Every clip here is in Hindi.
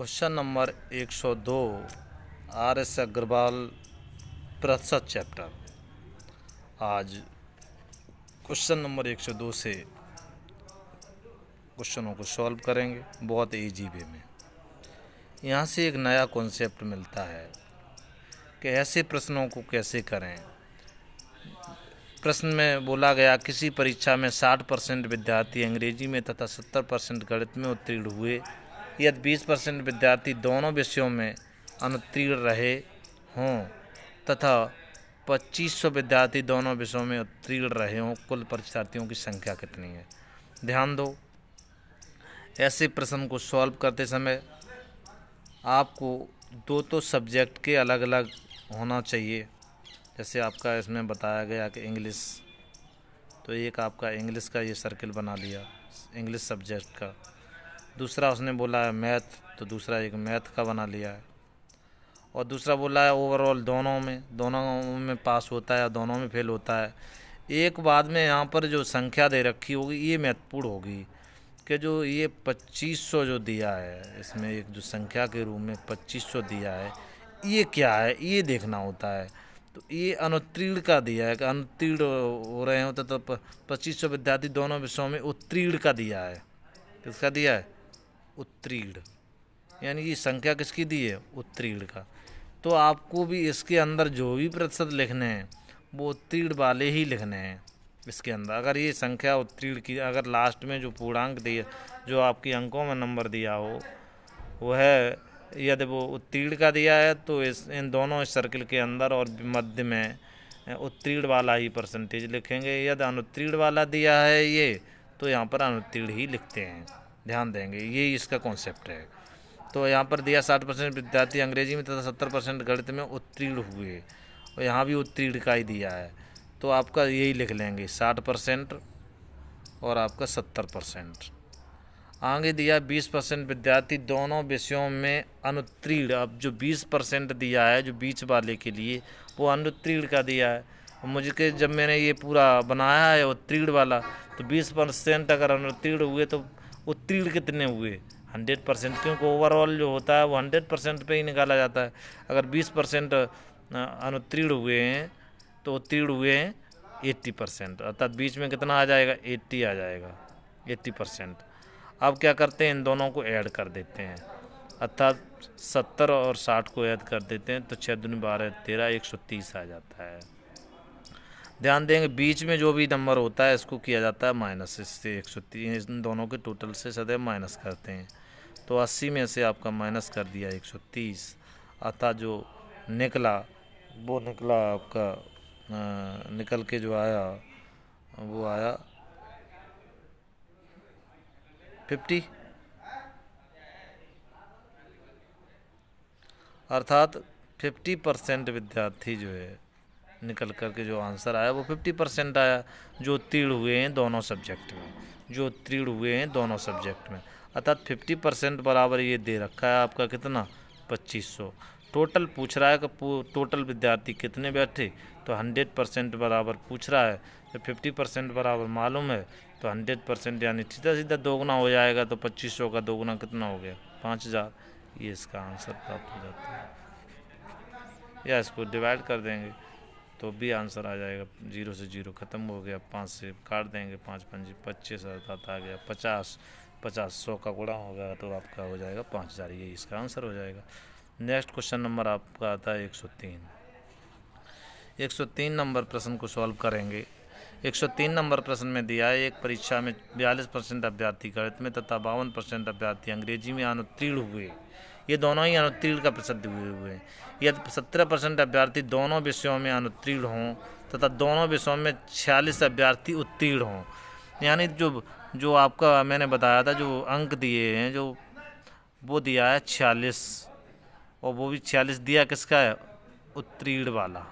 question number 102 R S Agarwal प्रतिशत चैप्टर आज क्वेश्चन नंबर 102 से क्वेश्चनों को सॉल्व करेंगे बहुत ईजी वे में यहाँ से एक नया कॉन्सेप्ट मिलता है कि ऐसे प्रश्नों को कैसे करें प्रश्न में बोला गया किसी परीक्षा में 60 परसेंट विद्यार्थी अंग्रेजी में तथा 70 परसेंट गणित में उत्तीर्ण हुए यदि 20 परसेंट विद्यार्थी दोनों विषयों में अनुत्तीर्ण रहे हों तथा 2500 विद्यार्थी दोनों विषयों में उत्तीर्ण रहे हों कुल परीक्षार्थियों की संख्या कितनी है ध्यान दो ऐसे प्रश्न को सॉल्व करते समय आपको दो तो सब्जेक्ट के अलग अलग होना चाहिए जैसे आपका इसमें बताया गया कि इंग्लिश तो एक आपका इंग्लिश का ये सर्किल बना लिया इंग्लिश सब्जेक्ट का दूसरा उसने बोला है मैथ तो दूसरा एक मैथ का बना लिया है और दूसरा बोला है ओवरऑल दोनों में दोनों में पास होता है दोनों में फेल होता है एक बाद में यहाँ पर जो संख्या दे रखी होगी ये महत्वपूर्ण होगी कि जो ये 2500 जो दिया है इसमें एक जो संख्या के रूप में 2500 दिया है ये क्या है ये देखना होता है तो ये अनुत्तीर्ण का दिया है कि अनुत्तीर्ण हो रहे हो तो पच्चीस सौ विद्यार्थी दोनों विषयों में उत्तीर्ण का दिया है किसका दिया है उत्तीर्ण यानी ये संख्या किसकी दी है उत्तीर्ण का तो आपको भी इसके अंदर जो भी प्रतिशत लिखने हैं वो उत्तीर्ण वाले ही लिखने हैं इसके अंदर अगर ये संख्या उत्तीर्ण की अगर लास्ट में जो पूर्णांक दिया जो आपके अंकों में नंबर दिया हो वह है यदि वो उत्तीर्ण का दिया है तो इस इन दोनों इस सर्किल के अंदर और मध्य में उत्तीर्ण वाला ही परसेंटेज लिखेंगे यदि अनुत्तीर्ण वाला दिया है ये तो यहाँ पर अनुत्तीर्ण ही लिखते हैं ध्यान देंगे ये इसका कॉन्सेप्ट है तो यहाँ पर दिया साठ परसेंट विद्यार्थी अंग्रेजी में तथा सत्तर परसेंट गणित में उत्तीर्ण हुए और यहाँ भी उत्तीर्ण का ही दिया है तो आपका यही लिख लेंगे साठ परसेंट और आपका सत्तर परसेंट आगे दिया बीस परसेंट विद्यार्थी दोनों विषयों में अनुत्तीर्ण अब जो बीस परसेंट दिया है जो बीच वाले के लिए वो अनुत्तीर्ण का दिया है मुझे के जब मैंने ये पूरा बनाया है उत्तीर्ण वाला तो बीस परसेंट अगर अनुत्तीर्ण हुए तो उत्तीर्ण कितने हुए हंड्रेड परसेंट क्योंकि ओवरऑल जो होता है वो हंड्रेड परसेंट पर ही निकाला जाता है अगर बीस परसेंट अनुत्तीर्ण हुए हैं तो उत्तीर्ण हुए हैं एट्टी परसेंट अर्थात बीच में कितना आ जाएगा एट्टी आ जाएगा एट्टी परसेंट अब क्या करते हैं इन दोनों को ऐड कर देते हैं अर्थात सत्तर और साठ को ऐड कर देते हैं तो छः दूनी बारह तेरह एक सौ तीस आ जाता है ध्यान देंगे बीच में जो भी नंबर होता है इसको किया जाता है माइनस इससे एक सौ तीन इन दोनों के टोटल से सदैव माइनस करते हैं तो अस्सी में से आपका माइनस कर दिया एक सौ तीस अतः जो निकला वो निकला आपका आ, निकल के जो आया वो आया फिफ्टी अर्थात फिफ्टी परसेंट विद्यार्थी जो है निकल कर के जो आंसर आया वो फिफ्टी परसेंट आया जो उत्तीर्ण हुए हैं दोनों सब्जेक्ट में जो उत्तीर्ण हुए हैं दोनों सब्जेक्ट में अर्थात फिफ्टी परसेंट बराबर ये दे रखा है आपका कितना पच्चीस सौ टोटल पूछ रहा है कि टोटल विद्यार्थी कितने बैठे तो हंड्रेड परसेंट बराबर पूछ रहा है तो फिफ्टी परसेंट बराबर मालूम है तो हंड्रेड परसेंट यानी सीधा सीधा दोगुना हो जाएगा तो पच्चीस सौ का दोगुना कितना हो गया पाँच हज़ार ये इसका आंसर प्राप्त हो जाता है या इसको डिवाइड कर देंगे तो भी आंसर आ जाएगा जीरो से जीरो ख़त्म हो गया पाँच से काट देंगे पाँच पंजी पच्चीस अर्थात आ गया पचास पचास सौ का गुणा होगा तो आपका हो जाएगा पाँच हज़ार ये इसका आंसर हो जाएगा नेक्स्ट क्वेश्चन नंबर आपका आता है एक सौ तीन एक सौ तीन नंबर प्रश्न को सॉल्व करेंगे एक सौ तीन नंबर प्रश्न में दिया है एक परीक्षा में बयालीस परसेंट अभ्यर्थी गणित में तथा बावन परसेंट अभ्यर्थी अंग्रेजी में अनुत्तीर्ण हुए ये दोनों ही अनुत्तीर्ण का प्रसिद्ध हुए हुए हैं यदि सत्रह परसेंट अभ्यर्थी दोनों विषयों में अनुत्तीर्ण हों तथा दोनों विषयों में छियालीस अभ्यर्थी उत्तीर्ण हों यानी जो जो आपका मैंने बताया था जो अंक दिए हैं जो वो दिया है छियालीस और वो भी छियालीस दिया किसका है उत्तीर्ण वाला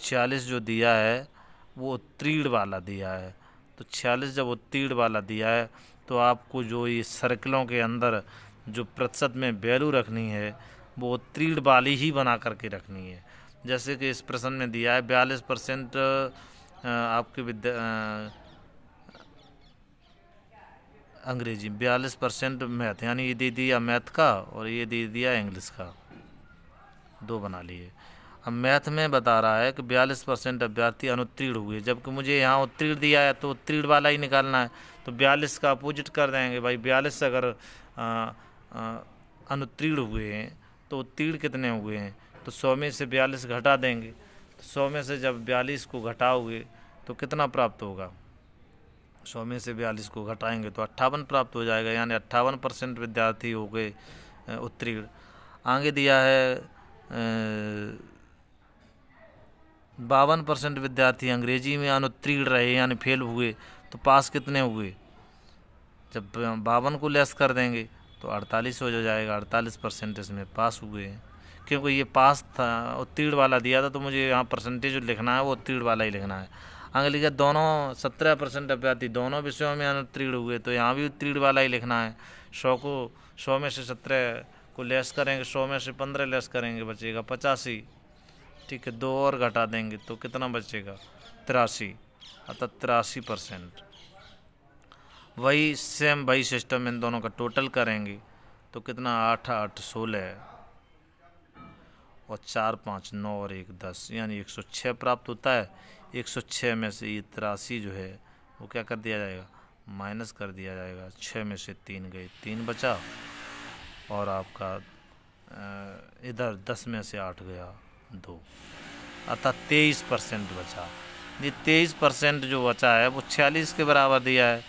छियालीस जो दिया है वो उत्तीर्ण वाला दिया है तो छियालीस जब उत्तीर्ण वाला दिया है तो आपको जो ये सर्कलों के अंदर जो प्रतिशत में वैल्यू रखनी है वो त्रीड वाली ही बना करके रखनी है जैसे कि इस प्रश्न में दिया है बयालीस परसेंट आपके विद्या अंग्रेजी बयालीस परसेंट मैथ यानी ये दे दिया मैथ का और ये दे दिया इंग्लिश का दो बना लिए अब मैथ में बता रहा है कि बयालीस परसेंट अभ्यर्थी अनुत्तीर्ण हुए जबकि मुझे यहाँ उत्तीर्ण दिया है तो उत्तीर्ण वाला ही निकालना है तो बयालीस का अपोजिट कर देंगे भाई बयालीस अगर अनुत्तीर्ण हुए हैं तो उत्तीर्ण कितने हुए हैं तो सौ में से बयालीस घटा देंगे तो सौ में से जब बयालीस को घटाओगे तो कितना प्राप्त होगा सौ में से बयालीस को घटाएंगे तो अट्ठावन प्राप्त हो जाएगा यानी अट्ठावन परसेंट विद्यार्थी हो गए उत्तीर्ण आगे दिया है बावन परसेंट विद्यार्थी अंग्रेजी में अनुत्तीर्ण रहे यानी फेल हुए तो पास कितने हुए जब बावन को लेस कर देंगे तो अड़तालीस हो जाएगा अड़तालीस परसेंट इसमें पास हुए हैं क्योंकि ये पास था उत्तीर्ण वाला दिया था तो मुझे यहाँ परसेंटेज जो लिखना है वो उत्तीर्ण वाला ही लिखना है अंग्रेजी दोनों सत्रह परसेंट अभ्यर्थी दोनों विषयों में अनुत्तीर्ण हुए तो यहाँ भी उत्तीर्ण वाला ही लिखना है सौ को सौ में से सत्रह को लेस करेंगे सौ में से पंद्रह लेस करेंगे बचेगा पचासी ठीक है दो और घटा देंगे तो कितना बचेगा तिरासी अतः तिरासी परसेंट वही सेम वही सिस्टम इन दोनों का टोटल करेंगे तो कितना आठ आठ सोलह और चार पाँच नौ और एक दस यानी एक सौ छः प्राप्त होता है एक सौ छः में से ये तिरासी जो है वो क्या कर दिया जाएगा माइनस कर दिया जाएगा छः में से तीन गए तीन बचा और आपका इधर दस में से आठ गया दो अतः तेईस परसेंट बचा ये तेईस परसेंट जो बचा है वो छियालीस के बराबर दिया है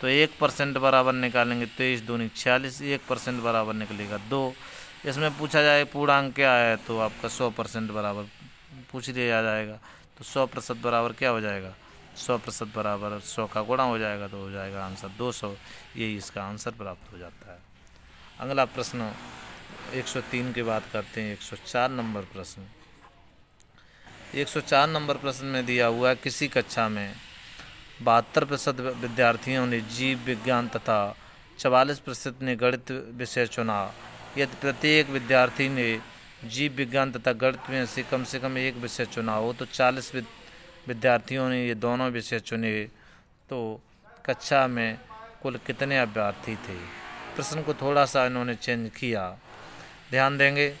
तो एक परसेंट बराबर निकालेंगे तेईस दूनी छियालीस एक परसेंट बराबर निकलेगा दो इसमें पूछा जाए पूर्णांक क्या है तो आपका सौ परसेंट बराबर पूछ लिया जाएगा तो सौ प्रतिशत बराबर क्या हो जाएगा सौ प्रतिशत बराबर सौ का गुणा हो जाएगा तो हो जाएगा आंसर दो सौ यही इसका आंसर प्राप्त हो जाता है अगला प्रश्न एक सौ तीन की बात करते हैं एक सौ चार नंबर प्रश्न 104 नंबर प्रश्न में दिया हुआ है किसी कक्षा में बहत्तर प्रतिशत विद्यार्थियों ने जीव विज्ञान तथा चवालीस प्रतिशत ने गणित विषय चुना यदि प्रत्येक विद्यार्थी ने जीव विज्ञान तथा गणित में से कम से कम एक विषय चुना हो तो चालीस विद्यार्थियों ने ये दोनों विषय चुने तो कक्षा में कुल कितने अभ्यर्थी थे प्रश्न को थोड़ा सा इन्होंने चेंज किया ध्यान देंगे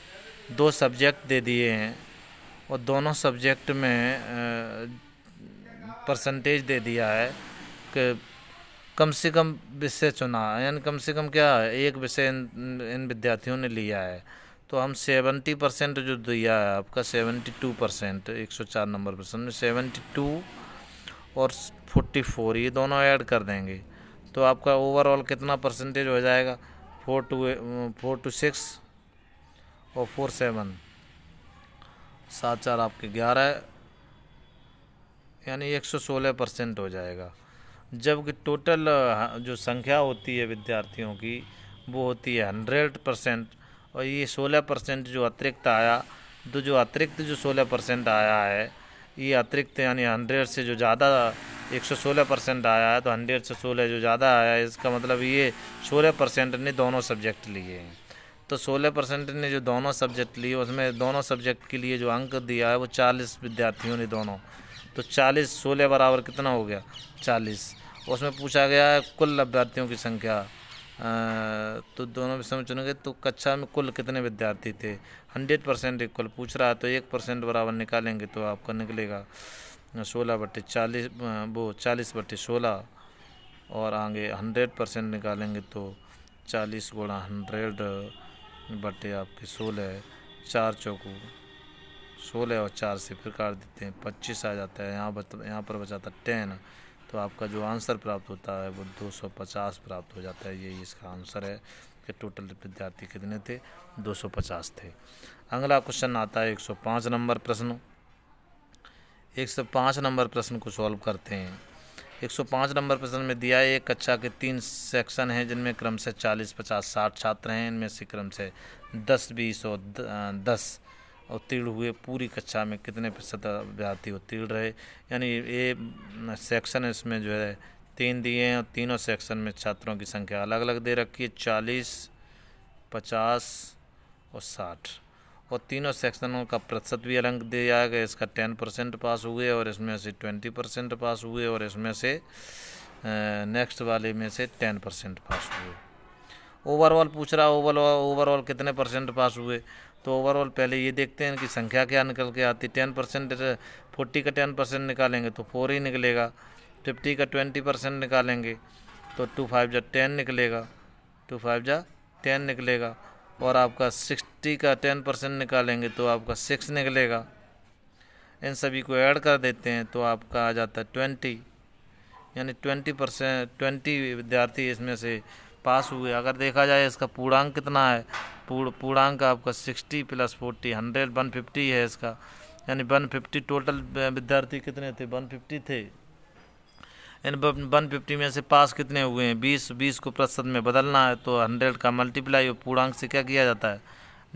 दो सब्जेक्ट दे दिए हैं और दोनों सब्जेक्ट में परसेंटेज दे दिया है कि कम से कम विषय चुना यानी कम से कम क्या है एक विषय इन, इन विद्यार्थियों ने लिया है तो हम सेवेंटी परसेंट जो दिया है आपका सेवेंटी टू परसेंट एक सौ चार नंबर प्रश्न में सेवेंटी टू और फोर्टी फोर ये दोनों ऐड कर देंगे तो आपका ओवरऑल कितना परसेंटेज हो जाएगा four two four two six और फोर सेवन सात चार आपके ग्यारह यानी एक सौ सोलह परसेंट हो जाएगा जबकि टोटल हाँ, जो संख्या होती है विद्यार्थियों की वो होती है हंड्रेड परसेंट और ये सोलह परसेंट जो अतिरिक्त आया तो जो अतिरिक्त जो सोलह परसेंट आया है ये अतिरिक्त यानी हंड्रेड से जो ज़्यादा एक सौ सोलह परसेंट आया है तो हंड्रेड से सोलह जो ज़्यादा आया है इसका मतलब ये सोलह परसेंट ने दोनों सब्जेक्ट लिए हैं तो 16 परसेंट ने जो दोनों सब्जेक्ट लिए उसमें दोनों सब्जेक्ट के लिए जो अंक दिया है वो 40 विद्यार्थियों ने दोनों तो 40 सोलह बराबर कितना हो गया 40 उसमें पूछा गया है कुल अभ्यर्थियों की संख्या तो दोनों विषय में चुनेंगे तो कक्षा में कुल कितने विद्यार्थी थे हंड्रेड परसेंट इक्वल पूछ रहा है तो एक परसेंट बराबर निकालेंगे तो आपका निकलेगा सोलह बटे चालीस वो चालीस बटे सोलह और आगे हंड्रेड परसेंट निकालेंगे तो चालीस गुणा हंड्रेड बटे आपके सोलह चार चौकू सोलह और चार से फिर काट देते हैं पच्चीस आ जाता है यहाँ बच यहाँ पर बचाता टेन तो आपका जो आंसर प्राप्त होता है वो दो सौ पचास प्राप्त हो जाता है ये इसका आंसर है कि टोटल विद्यार्थी कितने थे दो सौ पचास थे अगला क्वेश्चन आता है एक सौ पाँच नंबर प्रश्न एक सौ पाँच नंबर प्रश्न को सॉल्व करते हैं 105 नंबर प्रश्न में दिया है एक कक्षा के तीन सेक्शन हैं जिनमें क्रम से 40, 50, 60 छात्र हैं इनमें से क्रम से 10, 20 और 10 उत्तीर्ण हुए पूरी कक्षा में कितने प्रतिशत अभ्यर्थी उत्तीर्ण रहे यानी ये सेक्शन इसमें जो है तीन दिए हैं और तीनों सेक्शन में छात्रों की संख्या अलग अलग दे रखी है चालीस पचास और साठ और तीनों सेक्शनों का प्रतिशत भी अलग दिया गया इसका टेन परसेंट पास हुए और इसमें से ट्वेंटी परसेंट पास हुए और इसमें से नेक्स्ट वाले में से टेन परसेंट पास हुए ओवरऑल पूछ रहा ओवरऑल ओवरऑल कितने परसेंट पास हुए तो ओवरऑल पहले ये देखते हैं कि संख्या क्या निकल के आती टेन परसेंट फोर्टी का टेन परसेंट निकालेंगे तो फोर ही निकलेगा फिफ्टी का ट्वेंटी परसेंट निकालेंगे तो टू फाइव जा टेन निकलेगा टू फाइव जा टेन निकलेगा और आपका सिक्सटी का टेन परसेंट निकालेंगे तो आपका सिक्स निकलेगा इन सभी को ऐड कर देते हैं तो आपका आ जाता है ट्वेंटी यानी ट्वेंटी परसेंट ट्वेंटी विद्यार्थी इसमें से पास हुए अगर देखा जाए इसका पूर्णांक कितना है पूर्ण पूर्णांक आपका sixty plus forty hundred one fifty है इसका यानी वन फिफ्टी टोटल विद्यार्थी कितने थे वन फिफ्टी थे इन वन फिफ्टी में से पास कितने हुए हैं बीस बीस को प्रतिशत में बदलना है तो हंड्रेड का मल्टीप्लाई पूर्णांक से क्या किया जाता है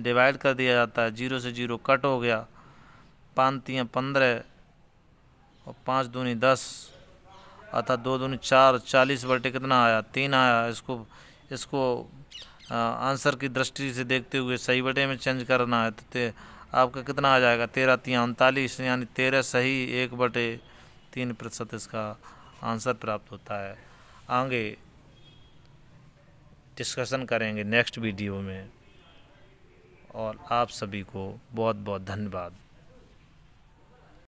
डिवाइड कर दिया जाता है जीरो से जीरो कट हो गया पाँच तीन पंद्रह और पाँच दूनी दस अर्थात दो दूनी चार चालीस बटे कितना आया तीन आया इसको इसको आंसर की दृष्टि से देखते हुए सही बटे में चेंज करना है तो ते, आपका कितना आ जाएगा तेरह तीन उनतालीस यानी तेरह सही एक बटे तीन प्रतिशत इसका आंसर प्राप्त होता है आगे डिस्कशन करेंगे नेक्स्ट वीडियो में और आप सभी को बहुत बहुत धन्यवाद